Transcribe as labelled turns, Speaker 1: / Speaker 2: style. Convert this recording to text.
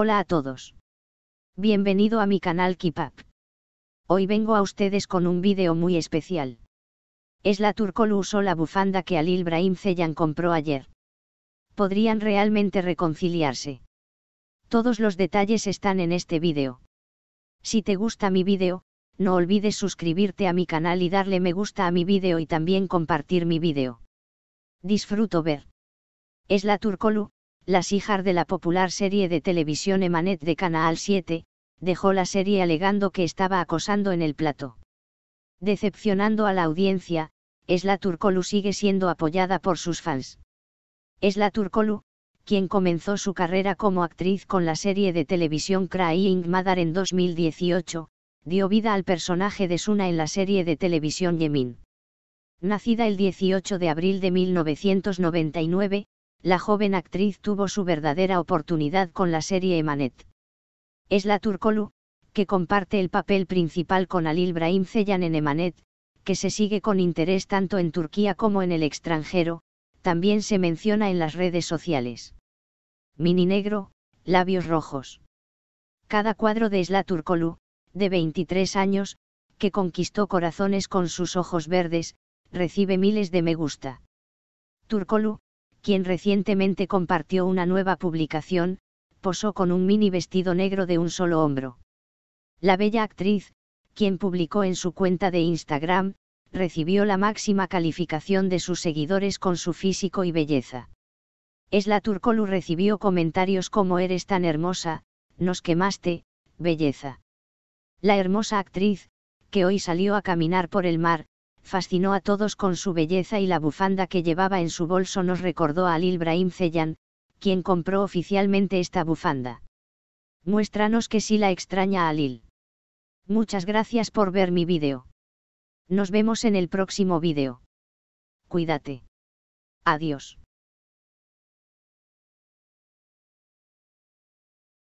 Speaker 1: Hola a todos. Bienvenido a mi canal Kipap. Hoy vengo a ustedes con un vídeo muy especial. Es la Turkolu usó la bufanda que Alil Brahim Zeyan compró ayer. ¿Podrían realmente reconciliarse? Todos los detalles están en este vídeo. Si te gusta mi vídeo, no olvides suscribirte a mi canal y darle me gusta a mi vídeo y también compartir mi vídeo. Disfruto ver. Es la Turcolu, la hijas de la popular serie de televisión Emanet de Canal 7, dejó la serie alegando que estaba acosando en el plato. Decepcionando a la audiencia, Esla Turkolu sigue siendo apoyada por sus fans. Esla Turkolu, quien comenzó su carrera como actriz con la serie de televisión Crying Madar en 2018, dio vida al personaje de Suna en la serie de televisión Yemin. Nacida el 18 de abril de 1999, la joven actriz tuvo su verdadera oportunidad con la serie Emanet. Es la que comparte el papel principal con Alil Brahim Zeyan en Emanet, que se sigue con interés tanto en Turquía como en el extranjero, también se menciona en las redes sociales. Mini negro, labios rojos. Cada cuadro de Esla Turcolu, de 23 años, que conquistó corazones con sus ojos verdes, recibe miles de me gusta. Turkolu, quien recientemente compartió una nueva publicación, posó con un mini vestido negro de un solo hombro. La bella actriz, quien publicó en su cuenta de Instagram, recibió la máxima calificación de sus seguidores con su físico y belleza. Esla Turcolu recibió comentarios como Eres tan hermosa, nos quemaste, belleza. La hermosa actriz, que hoy salió a caminar por el mar, fascinó a todos con su belleza y la bufanda que llevaba en su bolso nos recordó a Lil Brahim Zeyan, quien compró oficialmente esta bufanda. Muéstranos que sí la extraña a Alil. Muchas gracias por ver mi vídeo. Nos vemos en el próximo vídeo. Cuídate. Adiós.